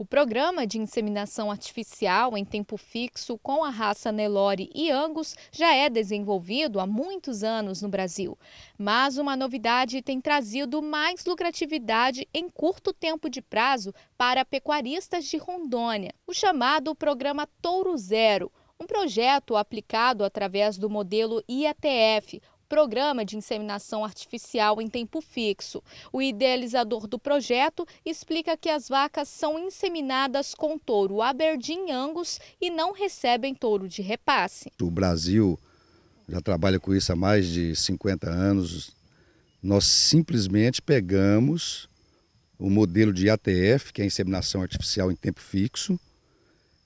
O programa de inseminação artificial em tempo fixo com a raça Nelore e Angus já é desenvolvido há muitos anos no Brasil. Mas uma novidade tem trazido mais lucratividade em curto tempo de prazo para pecuaristas de Rondônia, o chamado Programa Touro Zero. Um projeto aplicado através do modelo IATF, Programa de Inseminação Artificial em Tempo Fixo. O idealizador do projeto explica que as vacas são inseminadas com touro Aberdeen Angus e não recebem touro de repasse. O Brasil já trabalha com isso há mais de 50 anos. Nós simplesmente pegamos o modelo de ATF, que é a inseminação artificial em tempo fixo,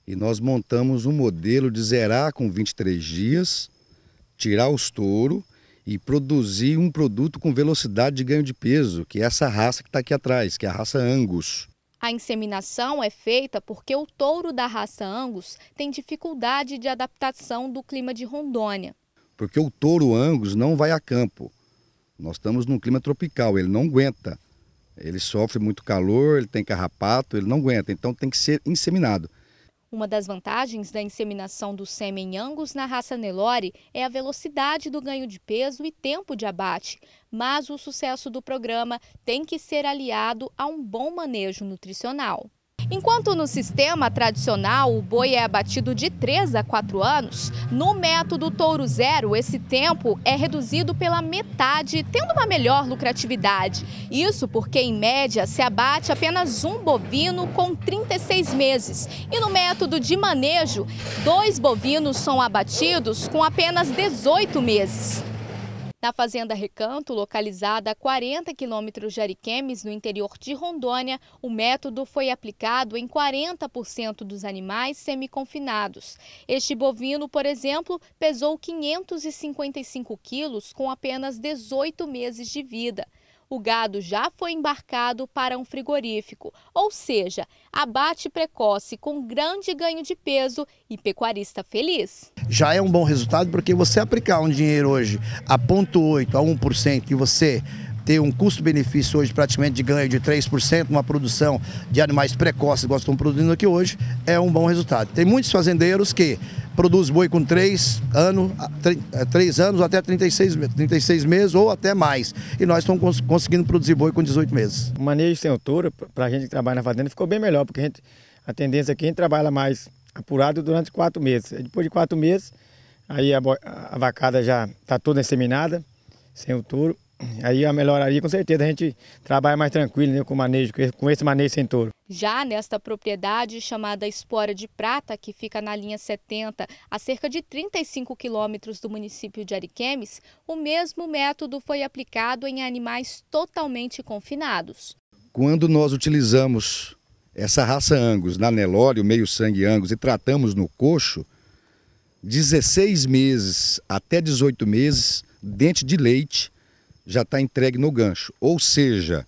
e nós montamos um modelo de zerar com 23 dias, tirar os touros e produzir um produto com velocidade de ganho de peso, que é essa raça que está aqui atrás, que é a raça Angus. A inseminação é feita porque o touro da raça Angus tem dificuldade de adaptação do clima de Rondônia. Porque o touro Angus não vai a campo. Nós estamos num clima tropical, ele não aguenta. Ele sofre muito calor, ele tem carrapato, ele não aguenta, então tem que ser inseminado. Uma das vantagens da inseminação do sêmen Angus na raça Nelore é a velocidade do ganho de peso e tempo de abate, mas o sucesso do programa tem que ser aliado a um bom manejo nutricional. Enquanto no sistema tradicional o boi é abatido de 3 a 4 anos, no método touro zero esse tempo é reduzido pela metade, tendo uma melhor lucratividade. Isso porque, em média, se abate apenas um bovino com 36 meses. E no método de manejo, dois bovinos são abatidos com apenas 18 meses. Na Fazenda Recanto, localizada a 40 quilômetros de Ariquemes, no interior de Rondônia, o método foi aplicado em 40% dos animais semiconfinados. Este bovino, por exemplo, pesou 555 quilos com apenas 18 meses de vida o gado já foi embarcado para um frigorífico, ou seja, abate precoce com grande ganho de peso e pecuarista feliz. Já é um bom resultado porque você aplicar um dinheiro hoje a 0,8 a 1% e você ter um custo-benefício hoje praticamente de ganho de 3%, uma produção de animais precoces, igual estão produzindo aqui hoje, é um bom resultado. Tem muitos fazendeiros que produzem boi com 3 anos, 3 anos até 36, 36 meses ou até mais. E nós estamos conseguindo produzir boi com 18 meses. O manejo sem altura, para a gente que trabalha na fazenda, ficou bem melhor, porque a, gente, a tendência aqui é que a gente trabalha mais apurado durante 4 meses. Depois de 4 meses, aí a, a vacada já está toda inseminada, sem o touro. Aí a melhoraria, com certeza, a gente trabalha mais tranquilo né, com manejo, com esse manejo sem touro. Já nesta propriedade, chamada Espora de Prata, que fica na linha 70, a cerca de 35 quilômetros do município de Ariquemes, o mesmo método foi aplicado em animais totalmente confinados. Quando nós utilizamos essa raça Angus na Nelório, meio-sangue Angus, e tratamos no coxo, 16 meses até 18 meses, dente de leite, já está entregue no gancho. Ou seja,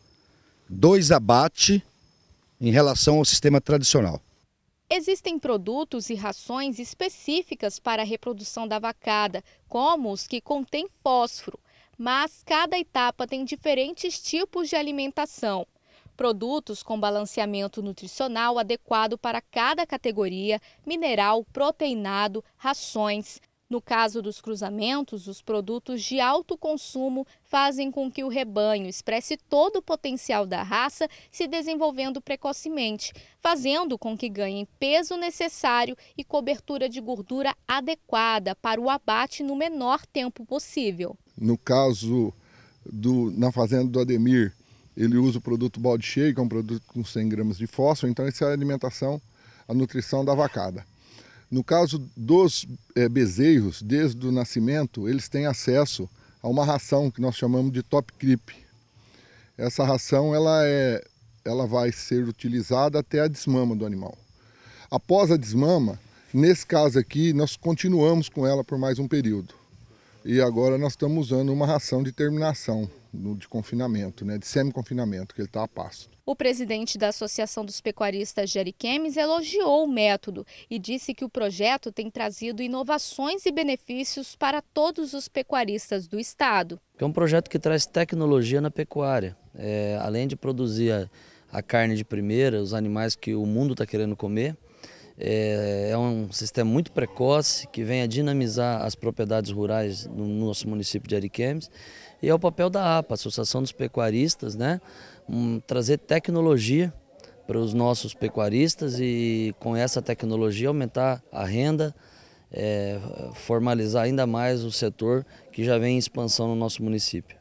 dois abate em relação ao sistema tradicional. Existem produtos e rações específicas para a reprodução da vacada, como os que contêm fósforo, mas cada etapa tem diferentes tipos de alimentação. Produtos com balanceamento nutricional adequado para cada categoria, mineral, proteinado, rações. No caso dos cruzamentos, os produtos de alto consumo fazem com que o rebanho expresse todo o potencial da raça se desenvolvendo precocemente, fazendo com que ganhem peso necessário e cobertura de gordura adequada para o abate no menor tempo possível. No caso do, na fazenda do Ademir, ele usa o produto balde cheio, que é um produto com 100 gramas de fósforo, então essa é a alimentação, a nutrição da vacada. No caso dos é, bezerros, desde o nascimento, eles têm acesso a uma ração que nós chamamos de top creep. Essa ração ela, é, ela vai ser utilizada até a desmama do animal. Após a desmama, nesse caso aqui, nós continuamos com ela por mais um período. E agora nós estamos usando uma ração de terminação de confinamento, né, de semi-confinamento, que ele está a passo. O presidente da Associação dos Pecuaristas de Ariquemes elogiou o método e disse que o projeto tem trazido inovações e benefícios para todos os pecuaristas do estado. É um projeto que traz tecnologia na pecuária. É, além de produzir a, a carne de primeira, os animais que o mundo está querendo comer, é, é um sistema muito precoce que vem a dinamizar as propriedades rurais no nosso município de Ariquemes e é o papel da APA, Associação dos Pecuaristas, né? Um, trazer tecnologia para os nossos pecuaristas e com essa tecnologia aumentar a renda, é, formalizar ainda mais o setor que já vem em expansão no nosso município.